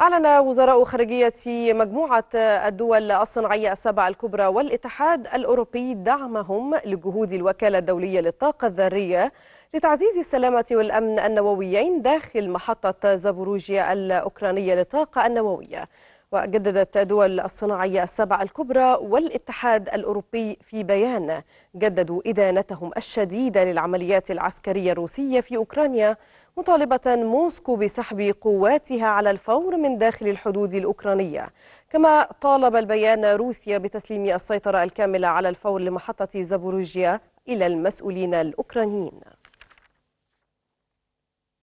أعلن وزراء خارجية مجموعة الدول الصناعية السبع الكبرى والاتحاد الأوروبي دعمهم لجهود الوكالة الدولية للطاقة الذرية لتعزيز السلامة والأمن النوويين داخل محطة زابوروجيا الأوكرانية للطاقة النووية وجددت دول الصناعية السبع الكبرى والاتحاد الأوروبي في بيان جددوا إدانتهم الشديدة للعمليات العسكرية الروسية في أوكرانيا مطالبة موسكو بسحب قواتها على الفور من داخل الحدود الأوكرانية كما طالب البيان روسيا بتسليم السيطرة الكاملة على الفور لمحطة زابوروجيا إلى المسؤولين الأوكرانيين